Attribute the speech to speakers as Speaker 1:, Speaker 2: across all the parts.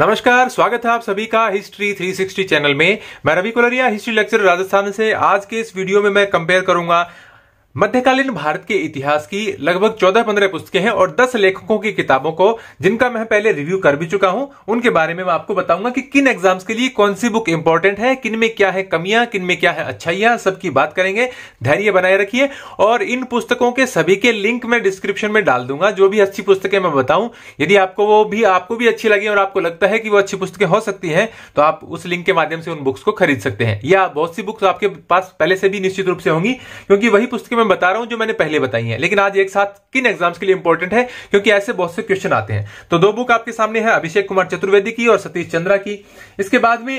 Speaker 1: नमस्कार स्वागत है आप सभी का हिस्ट्री 360 चैनल में मैं रवि कुलरिया हिस्ट्री लेक्चर राजस्थान से आज के इस वीडियो में मैं कंपेयर करूंगा मध्यकालीन भारत के इतिहास की लगभग 14-15 पुस्तकें हैं और 10 लेखकों की किताबों को जिनका मैं पहले रिव्यू कर भी चुका हूं उनके बारे में मैं आपको बताऊंगा कि किन एग्जाम्स के लिए कौन सी बुक इंपॉर्टेंट है किन में क्या है कमियां किन में क्या है अच्छाइयां सबकी बात करेंगे धैर्य बनाए रखिए और इन पुस्तकों के सभी के लिंक मैं डिस्क्रिप्शन में डाल दूंगा जो भी अच्छी पुस्तकें मैं बताऊं यदि आपको वो भी आपको भी अच्छी लगी और आपको लगता है कि वो अच्छी पुस्तकें हो सकती है तो आप उस लिंक के माध्यम से उन बुक्स को खरीद सकते हैं या बहुत सी बुक्स आपके पास पहले से भी निश्चित रूप से होंगी क्योंकि वही पुस्तकें मैं बता रहा हूं जो मैंने पहले बताई है लेकिन आज एक साथ किन एग्जाम्स के लिए इंपॉर्टेंट है क्योंकि ऐसे बहुत से क्वेश्चन आते हैं तो दो बुक आपके सामने है अभिषेक कुमार चतुर्वेदी की और सतीश चंद्रा की इसके बाद में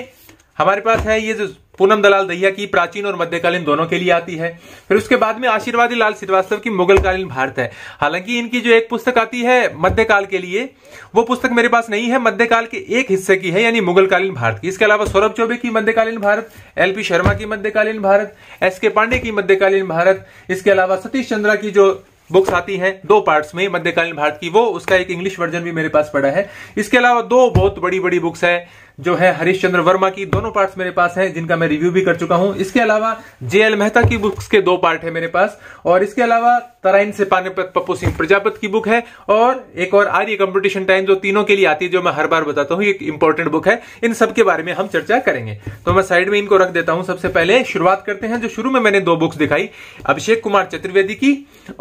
Speaker 1: हमारे पास है ये जो पूनम दलाल दहिया की प्राचीन और मध्यकालीन दोनों के लिए आती है फिर उसके बाद में आशीर्वादी लाल श्रीवास्तव की मुगलकालीन भारत है हालांकि इनकी जो एक पुस्तक आती है मध्यकाल के लिए वो पुस्तक मेरे पास नहीं है मध्यकाल के एक हिस्से की है यानी मुगलकालीन भारत की इसके अलावा सौरभ चौबे की मध्यकालीन भारत एल पी शर्मा की मध्यकालीन भारत एस के पांडे की मध्यकालीन भारत इसके अलावा सतीश चंद्रा की जो बुक्स आती हैं दो पार्ट्स में मध्यकालीन भारत की वो उसका एक इंग्लिश वर्जन भी मेरे पास पड़ा है इसके अलावा दो बहुत बड़ी बड़ी बुक्स है जो है हरीश चंद्र वर्मा की दोनों पार्ट्स मेरे पास हैं जिनका मैं रिव्यू भी कर चुका हूं इसके अलावा जे एल मेहता की बुक्स के दो पार्ट है मेरे पास और इसके अलावा तराइन से पानीपत पप्पू सिंह प्रजापत की बुक है और एक और आर्य कंपटीशन टाइम जो तीनों के लिए आती है जो मैं हर बार बताता हूँ एक इंपॉर्टेंट बुक है इन सब के बारे में हम चर्चा करेंगे तो मैं साइड में इनको रख देता हूँ सबसे पहले शुरुआत करते हैं जो शुरू में मैंने दो बुक्स दिखाई अभिषेक कुमार चतुर्वेदी की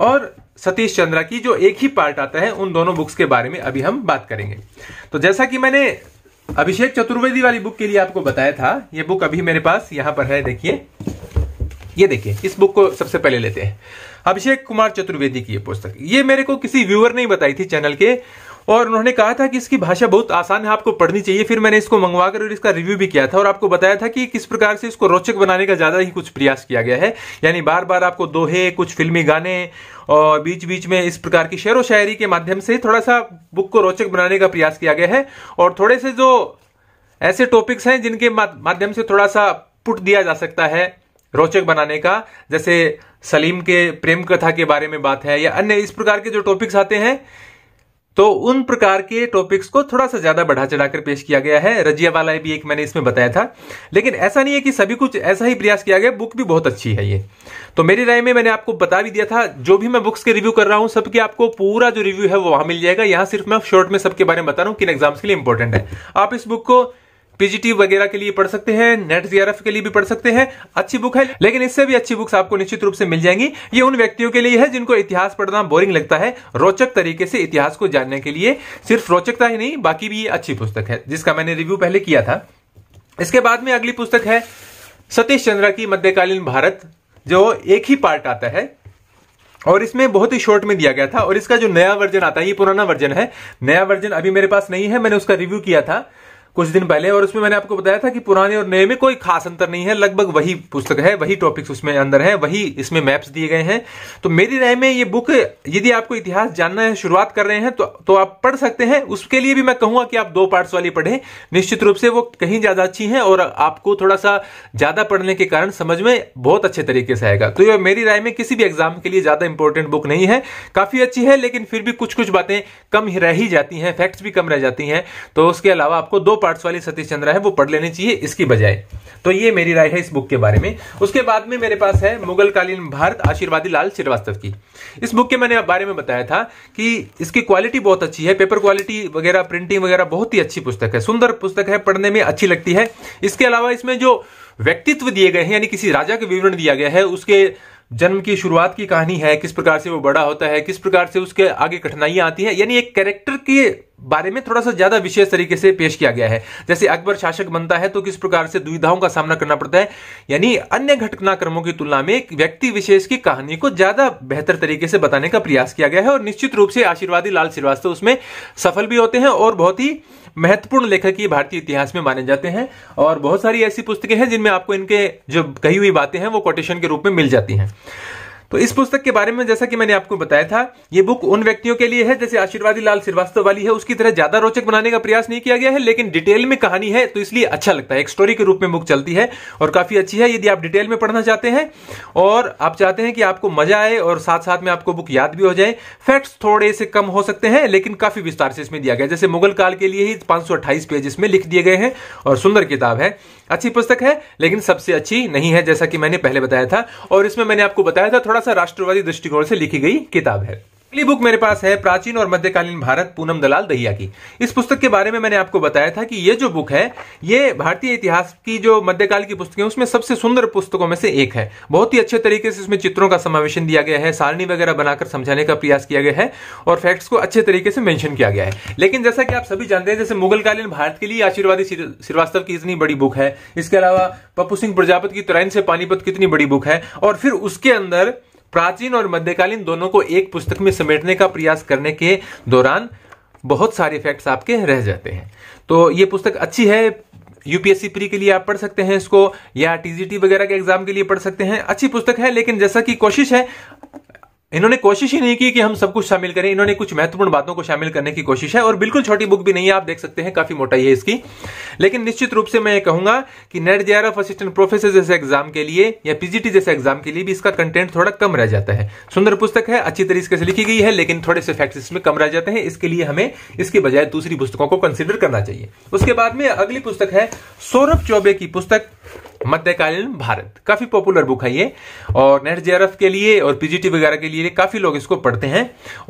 Speaker 1: और सतीश चंद्रा की जो एक ही पार्ट आता है उन दोनों बुक्स के बारे में अभी हम बात करेंगे तो जैसा कि मैंने अभिषेक चतुर्वेदी वाली बुक के लिए आपको बताया था ये बुक अभी मेरे पास यहाँ पर है देखिए ये देखिए इस बुक को सबसे पहले लेते हैं अभिषेक कुमार चतुर्वेदी की ये पुस्तक ये मेरे को किसी व्यूअर ने बताई थी चैनल के और उन्होंने कहा था कि इसकी भाषा बहुत आसान है आपको पढ़नी चाहिए फिर मैंने इसको मंगवाकर और इसका रिव्यू भी किया था और आपको बताया था कि किस प्रकार से इसको रोचक बनाने का ज़्यादा ही कुछ प्रयास किया गया है यानी बार बार आपको दोहे कुछ फिल्मी गाने और बीच बीच में इस प्रकार की शेर व शायरी के माध्यम से थोड़ा सा बुक को रोचक बनाने का प्रयास किया गया है और थोड़े से जो ऐसे टॉपिक्स हैं जिनके माध्यम से थोड़ा सा पुट दिया जा सकता है रोचक बनाने का जैसे सलीम के प्रेम कथा के बारे में बात है या अन्य इस प्रकार के जो टॉपिक्स आते हैं तो उन प्रकार के टॉपिक्स को थोड़ा सा ज्यादा बढ़ा चढ़ाकर पेश किया गया है रजिया वाला भी एक मैंने इसमें बताया था लेकिन ऐसा नहीं है कि सभी कुछ ऐसा ही प्रयास किया गया बुक भी बहुत अच्छी है ये तो मेरी राय में मैंने आपको बता भी दिया था जो भी मैं बुक्स के रिव्यू कर रहा हूं सबके आपको पूरा जो रिव्यू है वो वहां मिल जाएगा यहां सिर्फ मैं शॉर्ट में सबके बारे में बता रहा हूँ किन एग्जाम्स के लिए इंपॉर्टेंट है आप इस बुक को पीजीटी वगैरह के लिए पढ़ सकते हैं नेट जीआरएफ के लिए भी पढ़ सकते हैं अच्छी बुक है लेकिन इससे भी अच्छी बुक्स आपको निश्चित रूप से मिल जाएंगी ये उन व्यक्तियों के लिए है जिनको इतिहास पढ़ना बोरिंग लगता है रोचक तरीके से इतिहास को जानने के लिए सिर्फ रोचकता ही नहीं बाकी भी ये अच्छी पुस्तक है जिसका मैंने रिव्यू पहले किया था इसके बाद में अगली पुस्तक है सतीश चंद्रा की मध्यकालीन भारत जो एक ही पार्ट आता है और इसमें बहुत ही शॉर्ट में दिया गया था और इसका जो नया वर्जन आता है ये पुराना वर्जन है नया वर्जन अभी मेरे पास नहीं है मैंने उसका रिव्यू किया था कुछ दिन पहले और उसमें मैंने आपको बताया था कि पुराने और नए में कोई खास अंतर नहीं है लगभग वही पुस्तक है वही टॉपिक्स उसमें अंदर है वही इसमें मैप्स दिए गए हैं तो मेरी राय में ये बुक यदि आपको इतिहास जानना है शुरुआत कर रहे हैं तो, तो आप पढ़ सकते हैं उसके लिए भी मैं कहूंगा कि आप दो पार्ट्स वाली पढ़ें निश्चित रूप से वो कहीं ज्यादा अच्छी है और आपको थोड़ा सा ज्यादा पढ़ने के कारण समझ में बहुत अच्छे तरीके से आएगा तो ये मेरी राय में किसी भी एग्जाम के लिए ज्यादा इंपॉर्टेंट बुक नहीं है काफी अच्छी है लेकिन फिर भी कुछ कुछ बातें कम रह ही जाती हैं फैक्ट्स भी कम रह जाती हैं तो उसके अलावा आपको दो पार्ट्स वाली सतीश चंद्रा है वो पढ़ लेनी चाहिए इसकी बजाय तो ये मेरी राय है इस बुक के बारे में उसके बाद में मेरे पास है मुगल कालीन भारत आशीर्वादी लाल श्रीवास्तव की इस बुक के मैंने बारे में बताया था कि इसकी क्वालिटी बहुत अच्छी है पेपर क्वालिटी वगैरह प्रिंटिंग वगैरह बहुत ही अच्छी पुस्तक है सुंदर पुस्तक है पढ़ने में अच्छी लगती है इसके अलावा इसमें जो व्यक्तित्व दिए गए हैं यानी किसी राजा का विवरण दिया गया है उसके जन्म की शुरुआत की कहानी है किस प्रकार से वो बड़ा होता है किस प्रकार से उसके आगे कठिनाइयां आती है यानी एक कैरेक्टर के बारे में थोड़ा सा ज्यादा विशेष तरीके से पेश किया गया है जैसे अकबर शासक बनता है तो किस प्रकार से दुविधाओं का सामना करना पड़ता है यानी अन्य घटनाक्रमों की तुलना में एक व्यक्ति विशेष की कहानी को ज्यादा बेहतर तरीके से बताने का प्रयास किया गया है और निश्चित रूप से आशीर्वादी लाल श्रीवास्तव उसमें सफल भी होते हैं और बहुत ही महत्वपूर्ण लेखक ही भारतीय इतिहास में माने जाते हैं और बहुत सारी ऐसी पुस्तकें हैं जिनमें आपको इनके जो कही हुई बातें हैं वो कोटेशन के रूप में मिल जाती हैं तो इस पुस्तक के बारे में जैसा कि मैंने आपको बताया था ये बुक उन व्यक्तियों के लिए है जैसे आशीर्वादी लाल श्रीवास्तव वाली है उसकी तरह ज्यादा रोचक बनाने का प्रयास नहीं किया गया है लेकिन डिटेल में कहानी है तो इसलिए अच्छा लगता है एक स्टोरी के रूप में बुक चलती है और काफी अच्छी है यदि आप डिटेल में पढ़ना चाहते हैं और आप चाहते हैं कि आपको मजा आए और साथ साथ में आपको बुक याद भी हो जाए फैक्ट्स थोड़े से कम हो सकते हैं लेकिन काफी विस्तार से इसमें दिया गया जैसे मुगल काल के लिए ही पांच पेज इसमें लिख दिए गए हैं और सुंदर किताब है अच्छी पुस्तक है लेकिन सबसे अच्छी नहीं है जैसा कि मैंने पहले बताया था और इसमें मैंने आपको बताया था थोड़ा सा राष्ट्रवादी दृष्टिकोण से लिखी गई किताब है अगली बुक मेरे पास है प्राचीन और मध्यकालीन भारत पूनम दलाल दहिया की इस पुस्तक के बारे में मैंने आपको बताया था कि ये जो बुक है ये भारतीय इतिहास की जो मध्यकाल की पुस्तकें उसमें सबसे सुंदर पुस्तकों में से एक है बहुत ही अच्छे तरीके से इसमें चित्रों का समावेशन दिया गया है सारणी वगैरह बनाकर समझाने का प्रयास किया गया है और फैक्ट्स को अच्छे तरीके से मैंशन किया गया है लेकिन जैसा कि आप सभी जानते हैं जैसे मुगलकालीन भारत के लिए आशीर्वादी श्रीवास्तव की इतनी बड़ी बुक है इसके अलावा पप्पू सिंह प्रजापत की तुरैन से पानीपत कितनी बड़ी बुक है और फिर उसके अंदर प्राचीन और मध्यकालीन दोनों को एक पुस्तक में समेटने का प्रयास करने के दौरान बहुत सारे फैक्ट्स आपके रह जाते हैं तो ये पुस्तक अच्छी है यूपीएससी प्री के लिए आप पढ़ सकते हैं इसको या टीजीटी वगैरह के एग्जाम के लिए पढ़ सकते हैं अच्छी पुस्तक है लेकिन जैसा कि कोशिश है इन्होंने कोशिश ही नहीं की कि हम सब कुछ शामिल करें इन्होंने कुछ महत्वपूर्ण बातों को शामिल करने की कोशिश है और बिल्कुल छोटी बुक भी नहीं है आप देख सकते हैं काफी मोटाई है इसकी लेकिन निश्चित रूप से मैं ये कहूंगा कि नेट जेआरएफ असिस्टेंट प्रोफेसर जैसे एग्जाम के लिए या पीजीटी जैसे एग्जाम के लिए भी इसका कंटेंट थोड़ा कम रह जाता है सुंदर पुस्तक है अच्छी तरीके से लिखी गई है लेकिन थोड़े से फैक्ट्स इसमें कम रह जाते हैं इसके लिए हमें इसके बजाय दूसरी पुस्तकों को कंसिडर करना चाहिए उसके बाद में अगली पुस्तक है सौरभ चौबे की पुस्तक मध्यकालीन भारत काफी पॉपुलर बुक है ये और नेट जेआरएफ के लिए और पीजीटी वगैरह के लिए काफी लोग इसको पढ़ते हैं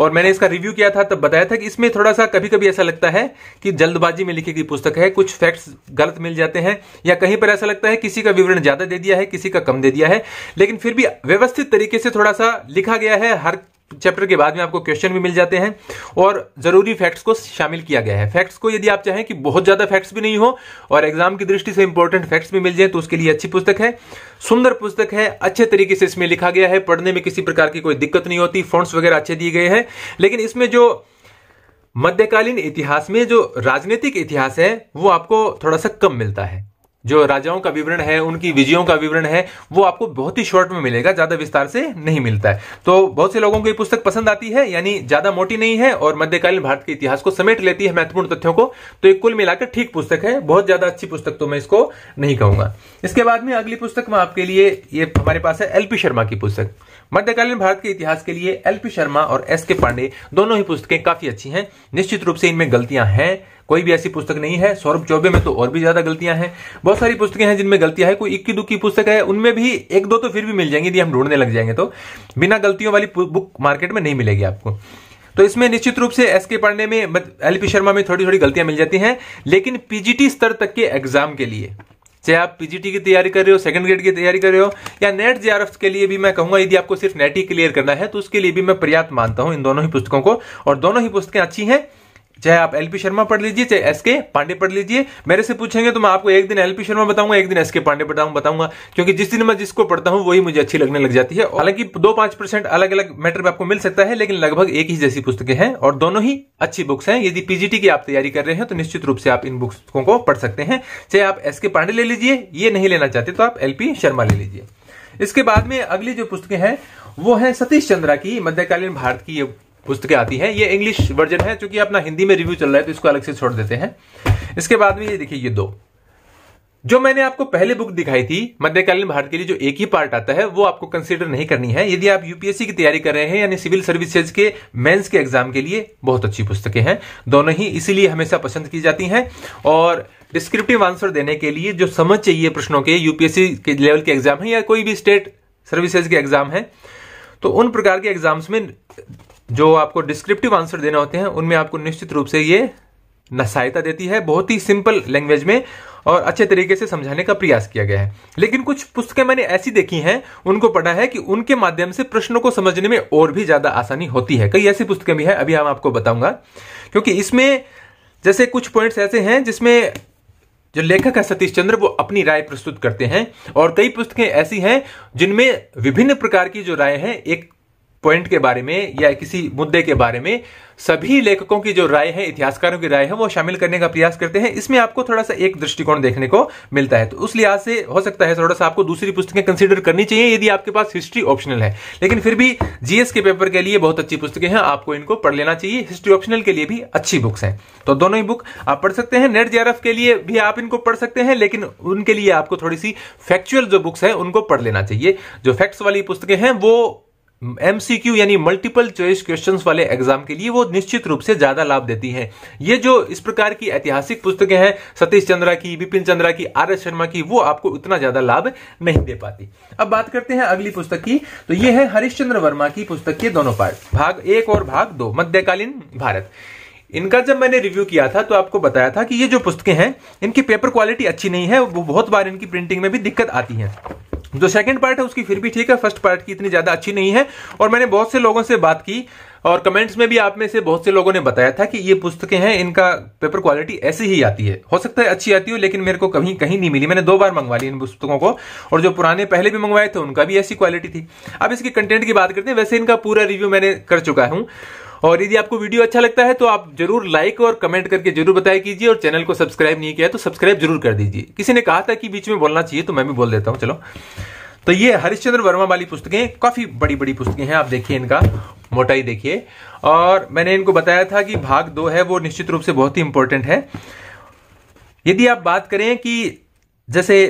Speaker 1: और मैंने इसका रिव्यू किया था तब बताया था कि इसमें थोड़ा सा कभी कभी ऐसा लगता है कि जल्दबाजी में लिखी गई पुस्तक है कुछ फैक्ट्स गलत मिल जाते हैं या कहीं पर ऐसा लगता है किसी का विवरण ज्यादा दे दिया है किसी का कम दे दिया है लेकिन फिर भी व्यवस्थित तरीके से थोड़ा सा लिखा गया है हर चैप्टर के बाद में आपको क्वेश्चन भी मिल जाते हैं और जरूरी फैक्ट्स को शामिल किया गया है फैक्ट्स को यदि आप चाहें कि बहुत ज्यादा फैक्ट्स भी नहीं हो और एग्जाम की दृष्टि से इंपॉर्टेंट फैक्ट्स भी मिल जाए तो उसके लिए अच्छी पुस्तक है सुंदर पुस्तक है अच्छे तरीके से इसमें लिखा गया है पढ़ने में किसी प्रकार की कोई दिक्कत नहीं होती फॉन्ट्स वगैरह अच्छे दिए गए हैं लेकिन इसमें जो मध्यकालीन इतिहास में जो राजनीतिक इतिहास है वो आपको थोड़ा सा कम मिलता है जो राजाओं का विवरण है उनकी विजयों का विवरण है वो आपको बहुत ही शॉर्ट में मिलेगा ज्यादा विस्तार से नहीं मिलता है तो बहुत से लोगों को ये पुस्तक पसंद आती है यानी ज्यादा मोटी नहीं है और मध्यकालीन भारत के इतिहास को समेट लेती है महत्वपूर्ण तथ्यों को तो एक कुल मिलाकर ठीक पुस्तक है बहुत ज्यादा अच्छी पुस्तक तो मैं इसको नहीं कहूंगा इसके बाद में अगली पुस्तक में आपके लिए ये हमारे पास है एलपी शर्मा की पुस्तक मध्यकालीन भारत के इतिहास के लिए एल पी शर्मा और एस के पांडे दोनों ही पुस्तकें काफी अच्छी हैं निश्चित रूप से इनमें गलतियां हैं कोई भी ऐसी पुस्तक नहीं है सौरभ चौबे में तो और भी ज्यादा गलतियां हैं बहुत सारी पुस्तकें हैं जिनमें गलतियां हैं कोई इक्की दुखी पुस्तक है उनमें भी एक दो तो फिर भी मिल जाएंगी यदि हम ढूंढने लग जाएंगे तो बिना गलतियों वाली बुक मार्केट में नहीं मिलेगी आपको तो इसमें निश्चित रूप से एस के पांडे में एल पी शर्मा में थोड़ी थोड़ी गलतियां मिल जाती हैं लेकिन पीजीटी स्तर तक के एग्जाम के लिए चाहे आप पीजीटी की तैयारी कर रहे हो सेकंड ग्रेड की तैयारी कर रहे हो या नेट जे के लिए भी मैं कहूंगा यदि आपको सिर्फ नेट ही क्लियर करना है तो उसके लिए भी मैं पर्याप्त मानता हूं इन दोनों ही पुस्तकों को और दोनों ही पुस्तकें अच्छी हैं चाहे आप एलपी शर्मा पढ़ लीजिए चाहे एस के पांडे पढ़ लीजिए मेरे से पूछेंगे तो मैं आपको एक दिन एलपी शर्मा बताऊंगा एक दिन एसके पांडे बताऊंगा बताऊंगा क्योंकि जिस दिन मैं जिसको पढ़ता हूं वही मुझे अच्छी लगने लग जाती है हालांकि दो पांच परसेंट अलग अलग मैटर में आपको मिल सकता है लेकिन लगभग एक ही जैसी पुस्तकें हैं और दोनों ही अच्छी बुक्स हैं यदि पीजीटी की आप तैयारी कर रहे हैं तो निश्चित रूप से आप इन बुक्सों को पढ़ सकते हैं चाहे आप एसके पांडे ले लीजिए ये नहीं लेना चाहते तो आप एलपी शर्मा ले लीजिए इसके बाद में अगली जो पुस्तकें हैं वो है सतीश चंद्रा की मध्यकालीन भारत की ये पुस्तकें आती हैं ये इंग्लिश वर्जन है क्योंकि अपना हिंदी में रिव्यू चल रहा है तो इसको अलग से छोड़ देते हैं इसके बाद में ये देखिए ये दो जो मैंने आपको पहले बुक दिखाई थी मध्यकालीन भारत के लिए जो एक ही पार्ट आता है वो आपको कंसीडर नहीं करनी है यदि आप यूपीएससी की तैयारी कर रहे हैं यानी सिविल सर्विसेज के मेंस के एग्जाम के लिए बहुत अच्छी पुस्तकें हैं दोनों ही इसीलिए हमेशा पसंद की जाती हैं और डिस्क्रिप्टिव आंसर देने के लिए जो समझ चाहिए प्रश्नों के यूपीएससी के लेवल के एग्जाम है या कोई भी स्टेट सर्विसेज के एग्जाम है तो उन प्रकार के एग्जाम्स में जो आपको डिस्क्रिप्टिव आंसर देना होते हैं उनमें आपको निश्चित रूप से ये सहायता देती है बहुत ही सिंपल लैंग्वेज में और अच्छे तरीके से समझाने का प्रयास किया गया है लेकिन कुछ पुस्तकें मैंने ऐसी देखी हैं उनको पढ़ा है कि उनके माध्यम से प्रश्नों को समझने में और भी ज्यादा आसानी होती है कई ऐसी पुस्तकें भी हैं अभी हम आपको बताऊंगा क्योंकि इसमें जैसे कुछ पॉइंट्स ऐसे हैं जिसमें जो लेखक है सतीश चंद्र वो अपनी राय प्रस्तुत करते हैं और कई पुस्तकें ऐसी हैं जिनमें विभिन्न प्रकार की जो राय है एक पॉइंट के बारे में या किसी मुद्दे के बारे में सभी लेखकों की जो राय है इतिहासकारों की राय है वो शामिल करने का प्रयास करते हैं इसमें आपको थोड़ा सा एक दृष्टिकोण देखने को मिलता है तो उस लिहाज से हो सकता है थोड़ा सा आपको दूसरी पुस्तकें कंसिडर करनी चाहिए यदि आपके पास हिस्ट्री ऑप्शनल है लेकिन फिर भी जीएस के पेपर के लिए बहुत अच्छी पुस्तकें हैं आपको इनको पढ़ लेना चाहिए हिस्ट्री ऑप्शनल के लिए भी अच्छी बुक्स हैं तो दोनों ही बुक आप पढ़ सकते हैं नेट जेआरएफ के लिए भी आप इनको पढ़ सकते हैं लेकिन उनके लिए आपको थोड़ी सी फैक्चुअल जो बुक्स है उनको पढ़ लेना चाहिए जो फैक्ट्स वाली पुस्तकें हैं वो एमसीक्यू यानी मल्टीपल चॉइस क्वेश्चंस वाले एग्जाम के लिए वो निश्चित रूप से ज्यादा लाभ देती हैं ये जो इस प्रकार की ऐतिहासिक पुस्तकें हैं सतीश चंद्रा की विपिन चंद्रा की आर एस शर्मा की वो आपको उतना ज्यादा लाभ नहीं दे पाती अब बात करते हैं अगली पुस्तक की तो ये है हरिश्चंद्र वर्मा की पुस्तक के दोनों पार्ट भाग एक और भाग दो मध्यकालीन भारत इनका जब मैंने रिव्यू किया था तो आपको बताया था कि ये जो पुस्तकें हैं इनकी पेपर क्वालिटी अच्छी नहीं है वो बहुत बार इनकी प्रिंटिंग में भी दिक्कत आती है जो सेकंड पार्ट है उसकी फिर भी ठीक है फर्स्ट पार्ट की इतनी ज्यादा अच्छी नहीं है और मैंने बहुत से लोगों से बात की और कमेंट्स में भी आप में से बहुत से लोगों ने बताया था कि ये पुस्तकें हैं इनका पेपर क्वालिटी ऐसी ही आती है हो सकता है अच्छी आती हो लेकिन मेरे को कहीं कहीं नहीं मिली मैंने दो बार मंगवा ली इन पुस्तकों को और जो पुराने पहले भी मंगवाए थे उनका भी ऐसी क्वालिटी थी अब इसकी कंटेंट की बात करते हैं वैसे इनका पूरा रिव्यू मैंने कर चुका हूं और यदि आपको वीडियो अच्छा लगता है तो आप जरूर लाइक और कमेंट करके जरूर बताया कीजिए और चैनल को सब्सक्राइब नहीं किया तो सब्सक्राइब जरूर कर दीजिए किसी ने कहा था कि बीच में बोलना चाहिए तो मैं भी बोल देता हूँ चलो तो ये हरिश्चंद्र वर्मा वाली पुस्तकें काफी बड़ी बड़ी पुस्तकें हैं आप देखिए इनका मोटाई देखिए और मैंने इनको बताया था कि भाग दो है वो निश्चित रूप से बहुत ही इंपॉर्टेंट है यदि आप बात करें कि जैसे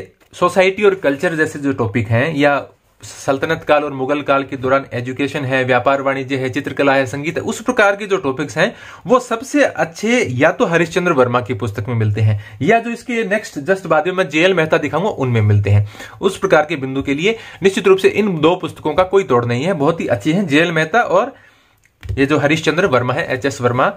Speaker 1: सोसाइटी और कल्चर जैसे जो टॉपिक हैं या सल्तनत काल और मुगल काल के दौरान एजुकेशन है व्यापार वाणिज्य है चित्रकला है संगीत है उस प्रकार के जो टॉपिक्स हैं वो सबसे अच्छे या तो हरिश्चंद्र वर्मा की पुस्तक में मिलते हैं या जो इसके नेक्स्ट जस्ट बाद में मैं मेहता दिखाऊंगा उनमें मिलते हैं उस प्रकार के बिंदु के लिए निश्चित रूप से इन दो पुस्तकों का कोई तोड़ नहीं है बहुत ही अच्छी है जेएल मेहता और ये जो हरिश्चंद्र वर्मा है H S Verma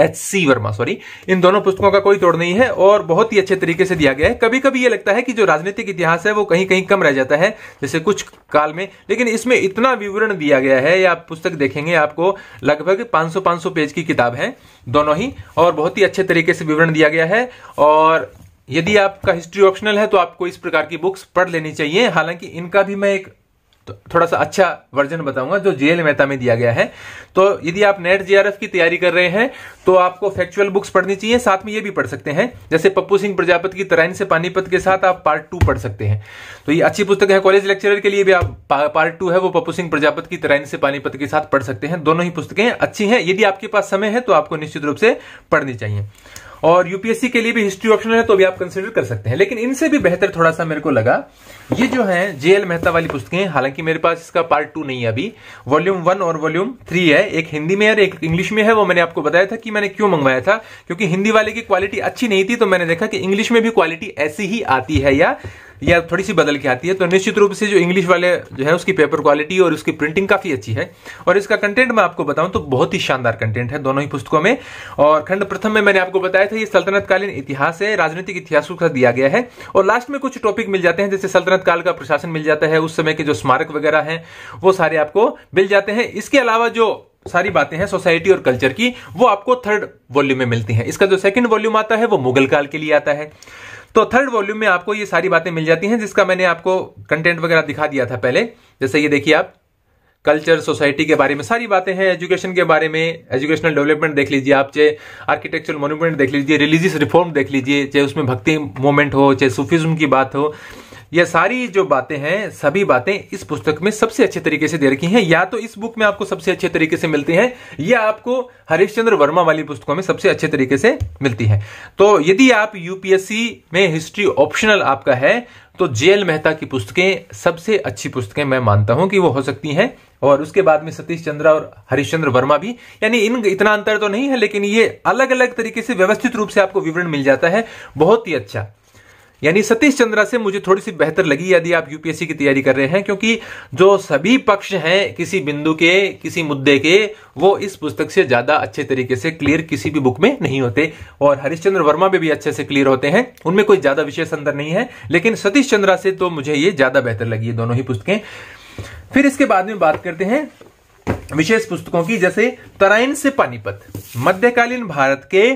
Speaker 1: H C Verma sorry इन दोनों पुस्तकों का कोई तोड़ नहीं है और बहुत ही अच्छे तरीके से दिया गया है कभी कभी ये लगता है कि जो राजनीतिक इतिहास है वो कहीं कहीं कम रह जाता है जैसे कुछ काल में लेकिन इसमें इतना विवरण दिया गया है या आप पुस्तक देखेंगे आपको लगभग 500 500 पेज की किताब है दोनों ही और बहुत ही अच्छे तरीके से विवरण दिया गया है और यदि आपका हिस्ट्री ऑप्शनल है तो आपको इस प्रकार की बुक्स पढ़ लेनी चाहिए हालांकि इनका भी मैं एक थोड़ा सा अच्छा वर्जन बताऊंगा जो जेल मेहता में दिया गया है तो यदि आप नेट जेआरएफ की तैयारी कर रहे हैं तो आपको फैक्चुअल बुक्स पढ़नी चाहिए साथ में ये भी पढ़ सकते हैं जैसे पप्पू सिंह प्रजापत की तराइन से पानीपत के साथ आप पार्ट टू पढ़ सकते हैं तो ये अच्छी पुस्तक है कॉलेज लेक्चरर के लिए भी आप पार्ट टू है वो पप्पू सिंह प्रजापत की तराइन से पानीपत के साथ पढ़ सकते हैं दोनों ही पुस्तकें अच्छी हैं यदि आपके पास समय है तो आपको निश्चित रूप से पढ़नी चाहिए और यूपीएससी के लिए भी हिस्ट्री ऑप्शन है तो भी आप कंसिडर कर सकते हैं लेकिन इनसे भी बेहतर थोड़ा सा मेरे को लगा ये जो है एल मेहता वाली पुस्तकें हालांकि मेरे पास इसका पार्ट टू नहीं है अभी वॉल्यूम वन और वॉल्यूम थ्री है एक हिंदी में और एक इंग्लिश में है वो मैंने आपको बताया था कि मैंने क्यों मंगवाया था क्योंकि हिंदी वाले की क्वालिटी अच्छी नहीं थी तो मैंने देखा कि इंग्लिश में भी क्वालिटी ऐसी ही आती है या या थोड़ी सी बदल के आती है तो निश्चित रूप से जो इंग्लिश वाले जो है उसकी पेपर क्वालिटी और उसकी प्रिंटिंग काफ़ी अच्छी है और इसका कंटेंट मैं आपको बताऊं तो बहुत ही शानदार कंटेंट है दोनों ही पुस्तकों में और खंड प्रथम में मैंने आपको बताया था ये सल्तनतकालीन इतिहास है राजनीतिक इतिहास का दिया गया है और लास्ट में कुछ टॉपिक मिल जाते हैं जैसे सल्तनत काल का प्रशासन मिल जाता है उस समय के जो स्मारक वगैरह है वो सारे आपको मिल जाते हैं इसके अलावा जो सारी बातें हैं सोसाइटी और कल्चर की वो आपको थर्ड वॉल्यूम में मिलती हैं इसका जो सेकंड वॉल्यूम आता है वो मुगल काल के लिए आता है तो थर्ड वॉल्यूम में आपको ये सारी बातें मिल जाती हैं जिसका मैंने आपको कंटेंट वगैरह दिखा दिया था पहले जैसे ये देखिए आप कल्चर सोसाइटी के बारे में सारी बातें हैं एजुकेशन के बारे में एजुकेशनल डेवलपमेंट देख लीजिए आप चाहे आर्किटेक्चरल मोनूमेंट देख लीजिए रिलीजियस रिफॉर्म देख लीजिए चाहे उसमें भक्ति मूवमेंट हो चाहे सूफिज्म की बात हो यह सारी जो बातें हैं सभी बातें इस पुस्तक में सबसे अच्छे तरीके से दे रखी हैं या तो इस बुक में आपको सबसे अच्छे तरीके से मिलती हैं या आपको हरिश्चंद्र वर्मा वाली पुस्तकों में सबसे अच्छे तरीके से मिलती है तो यदि आप यूपीएससी में हिस्ट्री ऑप्शनल आपका है तो जेएल मेहता की पुस्तकें सबसे अच्छी पुस्तकें मैं मानता हूं कि वो हो सकती हैं और उसके बाद में सतीश चंद्रा और हरिश्चंद्र वर्मा भी यानी इन इतना अंतर तो नहीं है लेकिन ये अलग अलग तरीके से व्यवस्थित रूप से आपको विवरण मिल जाता है बहुत ही अच्छा यानी सतीश चंद्रा से मुझे थोड़ी सी बेहतर लगी यदि आप यूपीएससी की तैयारी कर रहे हैं क्योंकि जो सभी पक्ष हैं किसी बिंदु के किसी मुद्दे के वो इस पुस्तक से ज्यादा अच्छे तरीके से क्लियर किसी भी बुक में नहीं होते और हरिश्चंद्र वर्मा भी, भी अच्छे से क्लियर होते हैं उनमें कोई ज्यादा विशेष अंतर नहीं है लेकिन सतीश चंद्रा से तो मुझे ये ज्यादा बेहतर लगी दोनों ही पुस्तकें फिर इसके बाद में बात करते हैं विशेष पुस्तकों की जैसे तराइन से पानीपत मध्यकालीन भारत के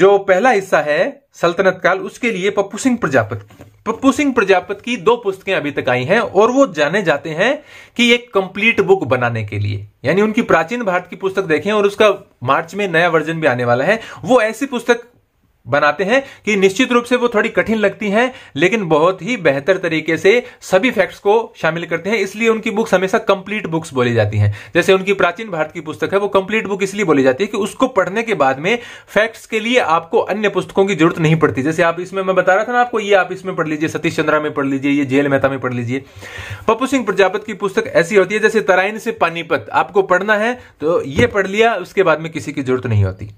Speaker 1: जो पहला हिस्सा है सल्तनत काल उसके लिए पप्पू सिंह प्रजापत की पप्पू सिंह प्रजापत की दो पुस्तकें अभी तक आई हैं और वो जाने जाते हैं कि एक कंप्लीट बुक बनाने के लिए यानी उनकी प्राचीन भारत की पुस्तक देखें और उसका मार्च में नया वर्जन भी आने वाला है वो ऐसी पुस्तक बनाते हैं कि निश्चित रूप से वो थोड़ी कठिन लगती हैं लेकिन बहुत ही बेहतर तरीके से सभी फैक्ट्स को शामिल करते हैं इसलिए उनकी बुक्स हमेशा कंप्लीट बुक्स बोली जाती हैं जैसे उनकी प्राचीन भारत की पुस्तक है वो कंप्लीट बुक इसलिए बोली जाती है कि उसको पढ़ने के बाद में फैक्ट्स के लिए आपको अन्य पुस्तकों की जरूरत नहीं पड़ती जैसे आप इसमें मैं बता रहा था ना आपको ये आप इसमें पढ़ लीजिए सतीश चंद्रा में पढ़ लीजिए ये जेल मेहता में पढ़ लीजिए पप्पू सिंह प्रजापत की पुस्तक ऐसी होती है जैसे तराइन से पानीपत आपको पढ़ना है तो ये पढ़ लिया उसके बाद में किसी की जरूरत नहीं होती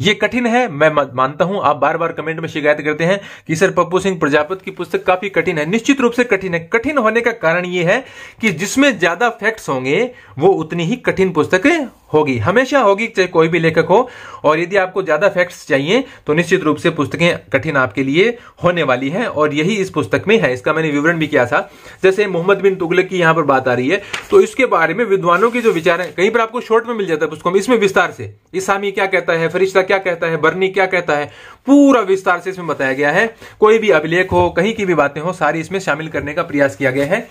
Speaker 1: ये कठिन है मैं मानता हूं आप बार बार कमेंट में शिकायत करते हैं कि सर पप्पू सिंह प्रजापत की पुस्तक काफी कठिन है निश्चित रूप से कठिन है कठिन होने का कारण यह है कि जिसमें ज्यादा फैक्ट्स होंगे वो उतनी ही कठिन पुस्तकें होगी हमेशा होगी चाहे कोई भी लेखक हो और यदि आपको ज़्यादा फैक्ट्स चाहिए तो निश्चित रूप से पुस्तकें कठिन आपके लिए होने वाली हैं और यही इस पुस्तक में है इसका मैंने विवरण भी किया था जैसे मोहम्मद बिन तुगलक की यहां पर बात आ रही है तो इसके बारे में विद्वानों के जो विचार हैं कहीं पर आपको शॉर्ट में मिल जाता है पुस्तकों में इसमें विस्तार से इसामी क्या कहता है फरिश्ता क्या कहता है बर्नी क्या कहता है पूरा विस्तार से इसमें बताया गया है कोई भी अभिलेख हो कहीं की भी बातें हो सारी इसमें शामिल करने का प्रयास किया गया है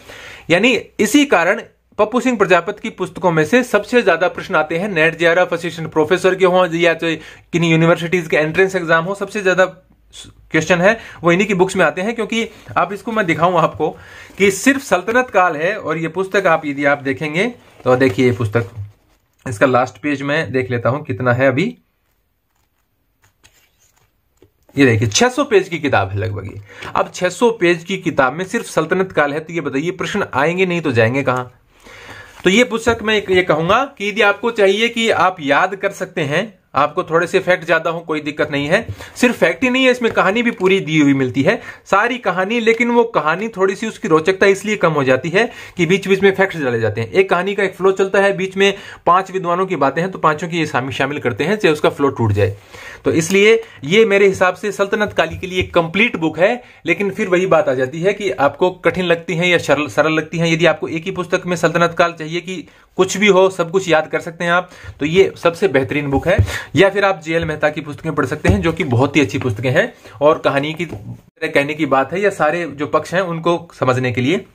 Speaker 1: यानी इसी कारण पप्पू सिंह प्रजापत की पुस्तकों में से सबसे ज्यादा प्रश्न आते हैं नेट जेआरएफ असिस्टेंट प्रोफेसर के हों या चाहे तो किन्हीं यूनिवर्सिटीज के एंट्रेंस एग्जाम हो सबसे ज्यादा क्वेश्चन है वो इन्हीं की बुक्स में आते हैं क्योंकि आप इसको मैं दिखाऊं आपको कि सिर्फ सल्तनत काल है और ये पुस्तक आप यदि आप देखेंगे तो देखिए ये पुस्तक इसका लास्ट पेज में देख लेता हूं कितना है अभी ये देखिए 600 पेज की किताब है लगभग ये अब 600 पेज की किताब में सिर्फ सल्तनत काल है तो ये बताइए प्रश्न आएंगे नहीं तो जाएंगे कहां तो ये पुस्तक मैं ये कहूंगा कि यदि आपको चाहिए कि आप याद कर सकते हैं आपको थोड़े से फैक्ट ज्यादा हो कोई दिक्कत नहीं है सिर्फ फैक्ट ही नहीं है इसमें कहानी भी पूरी दी हुई मिलती है सारी कहानी लेकिन वो कहानी थोड़ी सी उसकी रोचकता इसलिए कम हो जाती है कि बीच बीच में फैक्ट डाले जाते हैं एक कहानी का एक फ्लो चलता है बीच में पांच विद्वानों की बातें हैं तो पांचों की ये शामिल करते हैं चाहे उसका फ्लो टूट जाए तो इसलिए ये मेरे हिसाब से सल्तनत काली के लिए कंप्लीट बुक है लेकिन फिर वही बात आ जाती है कि आपको कठिन लगती है या सरल सरल लगती है यदि आपको एक ही पुस्तक में सल्तनत काल चाहिए कि कुछ भी हो सब कुछ याद कर सकते हैं आप तो ये सबसे बेहतरीन बुक है या फिर आप जे एल मेहता की पुस्तकें पढ़ सकते हैं जो कि बहुत ही अच्छी पुस्तकें हैं और कहानी की कहने की बात है या सारे जो पक्ष हैं उनको समझने के लिए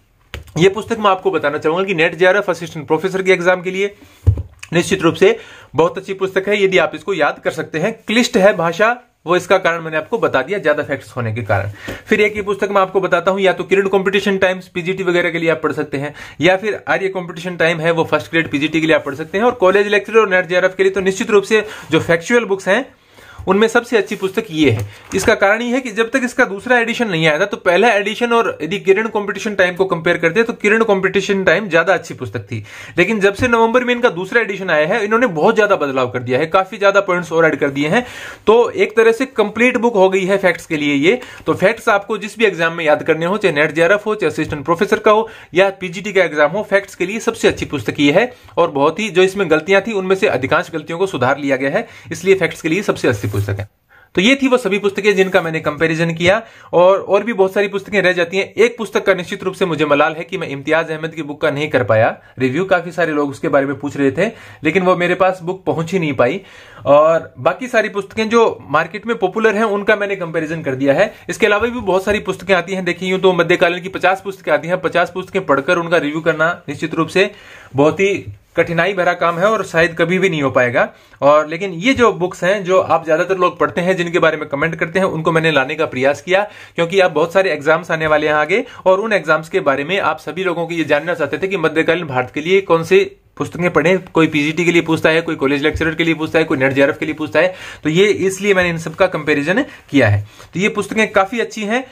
Speaker 1: ये पुस्तक मैं आपको बताना चाहूंगा कि नेट जेआरएफ असिस्टेंट प्रोफेसर के एग्जाम के लिए निश्चित रूप से बहुत अच्छी पुस्तक है यदि आप इसको याद कर सकते हैं क्लिष्ट है भाषा वो इसका कारण मैंने आपको बता दिया ज्यादा फैक्ट्स होने के कारण फिर एक ही पुस्तक मैं आपको बताता हूं या तो किरण कंपटीशन टाइम्स पीजीटी वगैरह के लिए आप पढ़ सकते हैं या फिर आर्य कंपटीशन टाइम है वो फर्स्ट ग्रेड पीजीटी के लिए आप पढ़ सकते हैं और कॉलेज लेक्चर और नेट जेआरएफ के लिए तो निश्चित रूप से जो फैक्चुअल बुक्स हैं उनमें सबसे अच्छी पुस्तक ये है इसका कारण ये है कि जब तक इसका दूसरा एडिशन नहीं आया था तो पहला एडिशन और यदि किरण कॉम्पिटिशन टाइम को कंपेयर करते हैं तो किरण कॉम्पिटिशन टाइम ज्यादा अच्छी पुस्तक थी लेकिन जब से नवंबर में इनका दूसरा एडिशन आया है इन्होंने बहुत ज्यादा बदलाव कर दिया है काफी ज्यादा पॉइंट्स और एड कर दिए हैं तो एक तरह से कंप्लीट बुक हो गई है फैक्ट्स के लिए ये तो फैक्ट्स आपको जिस भी एग्जाम में याद करने हो चाहे नेट जे हो चाहे असिस्टेंट प्रोफेसर का हो या पीजीटी का एग्जाम हो फैक्ट्स के लिए सबसे अच्छी पुस्तक ये है और बहुत ही जो इसमें गलतियां थी उनमें से अधिकांश गलतियों को सुधार लिया गया है इसलिए फैक्ट्स के लिए सबसे अच्छी पुस्तक है तो ये थी वो सभी पुस्तकें जिनका मैंने कंपैरिजन किया और और भी बहुत सारी पुस्तकें रह जाती हैं एक पुस्तक का निश्चित रूप से मुझे मलाल है कि मैं इम्तियाज अहमद की बुक का नहीं कर पाया रिव्यू काफी सारे लोग उसके बारे में पूछ रहे थे लेकिन वो मेरे पास बुक पहुंच ही नहीं पाई और बाकी सारी पुस्तकें जो मार्केट में पॉपुलर है उनका मैंने कंपेरिजन कर दिया है इसके अलावा भी बहुत सारी पुस्तकें आती है देखी यूं तो मध्यकालीन की पचास पुस्तकें आती है पचास पुस्तकें पढ़कर उनका रिव्यू करना निश्चित रूप से बहुत ही कठिनाई भरा काम है और शायद कभी भी नहीं हो पाएगा और लेकिन ये जो बुक्स हैं जो आप ज़्यादातर लोग पढ़ते हैं जिनके बारे में कमेंट करते हैं उनको मैंने लाने का प्रयास किया क्योंकि आप बहुत सारे एग्जाम्स आने वाले हैं आगे और उन एग्जाम्स के बारे में आप सभी लोगों को ये जानना चाहते थे कि मध्यकालीन भारत के लिए कौन से पुस्तकें पढ़े कोई पीजीटी के लिए पूछता है कोई कॉलेज लेक्चरर के लिए पूछता है कोई नेट जेआरएफ के लिए पूछता है तो ये इसलिए मैंने इन सबका कंपेरिजन किया है तो ये पुस्तकें काफ़ी अच्छी हैं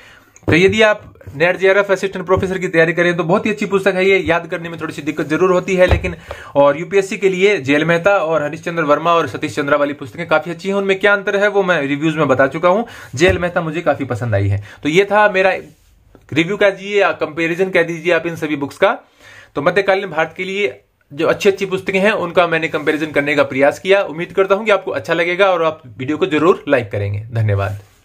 Speaker 1: तो यदि आप नेट जेआरएफ असिस्टेंट प्रोफेसर की तैयारी करें तो बहुत ही अच्छी पुस्तक है ये याद करने में थोड़ी सी दिक्कत जरूर होती है लेकिन और यूपीएससी के लिए जेल मेहता और चंद्र वर्मा और सतीश चंद्रा वाली पुस्तकें काफी अच्छी हैं उनमें क्या अंतर है वो मैं रिव्यूज में बता चुका हूँ जेल मेहता मुझे काफी पसंद आई है तो ये था मेरा रिव्यू कह दीजिए या कंपेरिजन कह दीजिए आप इन सभी बुक्स का तो मध्यकालीन भारत के लिए जो अच्छी अच्छी पुस्तकें हैं उनका मैंने कंपेरिजन करने का प्रयास किया उम्मीद करता हूं कि आपको अच्छा लगेगा और आप वीडियो को जरूर लाइक करेंगे धन्यवाद